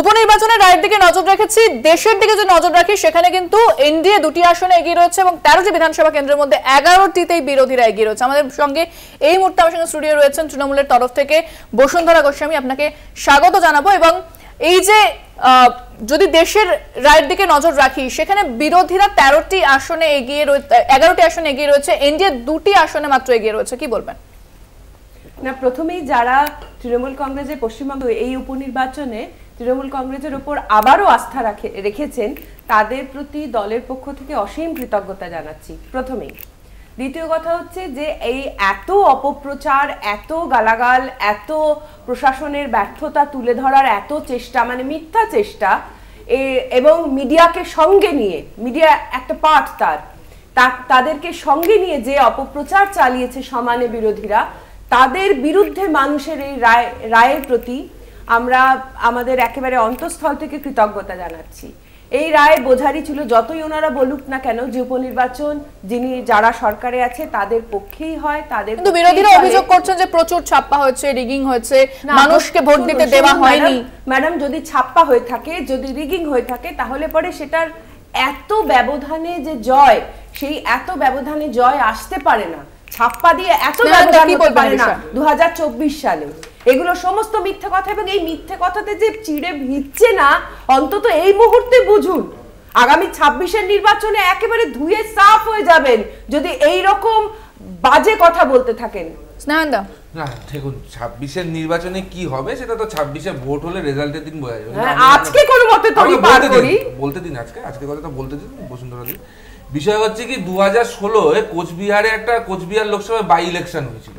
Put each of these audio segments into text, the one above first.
উপনির্বাচনের রায়ের দিকে নজর রেখেছি দেশের দিকে যে নজর রাখি সেখানে কিন্তু এনডিএ দুটি আসনে এগিয়ে রয়েছে এবং তেরোটি বিধানসভা কেন্দ্রের মধ্যে এগারোটিতেই বিরোধীরা এগিয়ে রয়েছে আমাদের সঙ্গে এই মুহূর্তে আমার সঙ্গে স্টুডিও রয়েছেন তৃণমূলের তরফ থেকে বসুন্ধরা গোস্বামী আপনাকে স্বাগত জানাবো এবং এই যে যদি দেশের রায়ের দিকে নজর রাখি সেখানে বিরোধীরা তেরোটি আসনে এগিয়ে রয়েছে এগারোটি আসনে এগিয়ে রয়েছে এনডিএ দুটি আসনে মাত্র এগিয়ে রয়েছে কি বলবেন না প্রথমেই যারা তৃণমূল কংগ্রেসের পশ্চিমবঙ্গ এই উপনির্বাচনে তৃণমূল কংগ্রেসের উপর আবারও আস্থা রাখে রেখেছেন তাদের প্রতি দলের পক্ষ থেকে অসীম কৃতজ্ঞতা জানাচ্ছি প্রথমেই দ্বিতীয় কথা হচ্ছে যে এই এত অপপ্রচার এত গালাগাল এত প্রশাসনের ব্যর্থতা তুলে ধরার এত চেষ্টা মানে মিথ্যা চেষ্টা এবং মিডিয়াকে সঙ্গে নিয়ে মিডিয়া একটা পার্ট তার তাদেরকে সঙ্গে নিয়ে যে অপপ্রচার চালিয়েছে সমানে বিরোধীরা তাদের বিরুদ্ধে মানুষের এই রায় রায়ের প্রতি আমরা আমাদের একেবারে অন্তঃস্থল থেকে কৃতজ্ঞতা জানাচ্ছি এই রায় বোঝারই ছিল যতই ওনারা বলুক না কেন যে উপনির্বাচন যিনি যারা সরকারে আছে তাদের পক্ষেই হয় তাদের কিন্তু বিরোধীরা অভিযোগ করছেন যে প্রচুর ছাপ্পা হয়েছে রিগিং হয়েছে মানুষকে ভোট দিতে দেওয়া হয়নি ম্যাডাম যদি ছাপ্পা হয়ে থাকে যদি রিগিং হয়ে থাকে তাহলে পরে সেটার এত ব্যবধানে যে জয় সেই এত ব্যবধানে জয় আসতে পারে না ছাপ্পা দিয়ে এত ব্যবধান হতে পারে না সালে এগুলো সমস্ত মিথ্যে কথা এবং এই মিথ্যে কথাতে যে চিড়ে ভিজছে না অন্তত এই মুহূর্তে বুঝুন আগামী ছাব্বিশের নির্বাচনে একেবারে ধুয়ে সাফ হয়ে যাবেন যদি এই রকম বাজে কথা বলতে থাকেন না দেখুন ছাব্বিশের নির্বাচনে কি হবে সেটা তো ছাব্বিশে ভোট হলে রেজাল্টের দিন বোঝা যাবে হ্যাঁ, আজকে কোনো বলতে দিন আজকে আজকে কথা তো বলতে বিষয় হচ্ছে কি দু হাজার ষোলোয় কোচবিহারে একটা কোচবিহার লোকসভায় বাই ইলেকশন হয়েছিল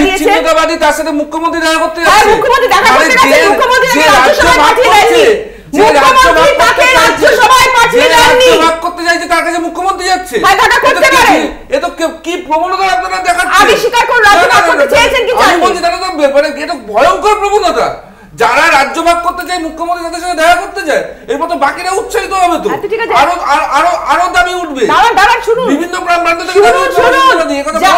দিয়েছে মুখ্যমন্ত্রী দেখা করতে মুখ্যমন্ত্রী দেখা মানে করতে যাচ্ছে মুখ্যমন্ত্রী রাজ্যসভায় পাঠিয়ে মুখ্যমন্ত্রী তাকে রাজ্যসভায় পাঠিয়ে করতে যাচ্ছে তার কাছে মুখ্যমন্ত্রী যাচ্ছে করতে পারে এ তো কি প্রবণতা আপনারা দেখাচ্ছেন আমি স্বীকার রাজ্যসভা করতে চেয়েছেন কি জানেন তারা তো ব্যাপারে এটা ভয়ঙ্কর প্রবণতা যারা রাজ্য ভাগ করতে চায় মুখ্যমন্ত্রী তাদের সাথে দেখা করতে চাই এরপর তো বাকিরা উৎসাহিত হবে তো আচ্ছা, আরো আরো আরো দাবি উঠবে বিভিন্ন প্রাণ থেকে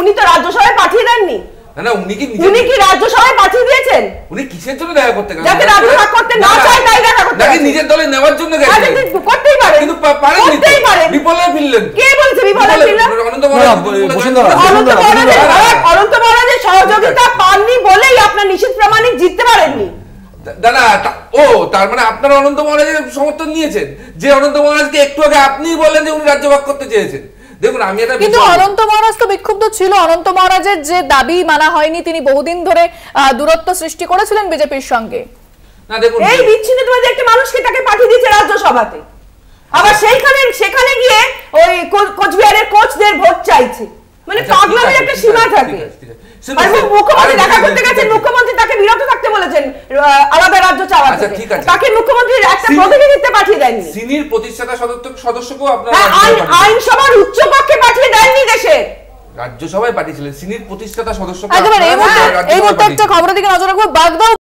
উনি তো রাজ্যসভায় পাঠিয়ে দেননি সহযোগিতা পাননি বলেই আপনার নিশীথ প্রামাণিক জিততে পারেননি দাদা ও তার মানে আপনারা অনন্ত মহারাজের সমর্থন নিয়েছেন যে অনন্ত মহারাজকে একটু আগে আপনি বললেন যে উনি ভাগ করতে চেয়েছেন দেখুন আমি এটা কিন্তু অনন্ত মহারাজ তো বিক্ষুব্ধ ছিল অনন্ত মহারাজের যে দাবি মানা হয়নি তিনি বহুদিন ধরে দূরত্ব সৃষ্টি করেছিলেন বিজেপির সঙ্গে না দেখুন এই বিচ্ছিন্নতাবাদী একটা মানুষকে তাকে পাঠিয়ে দিয়েছে রাজ্যসভাতে আবার সেইখানে সেখানে গিয়ে ওই কোচবিহারের কোচদের ভোট চাইছে মানে আচ্ছা, পাগলামের একটা সীমা থাকে মুখ্যমন্ত্রী দেখা করতে গেছেন মুখ্যমন্ত্রী তাকে বিরত থাকতে বলেছেন রাজ্য চালাতে আচ্ছা, তাকে মুখ্যমন্ত্রী একটা প্রতিনিধিত্বে পাঠিয়ে দেননি সিনির প্রতিষ্ঠাতা সদস্য সদস্যকেও আপনারা হ্যাঁ, আইনসভার উচ্চ কক্ষে পাঠিয়ে দেননি দেশে রাজ্যসভায় পাঠিয়েছিলেন সিনির প্রতিষ্ঠাতা সদস্য এই মুহূর্তে একটা খবরের দিকে নজর রাখবো বাগদা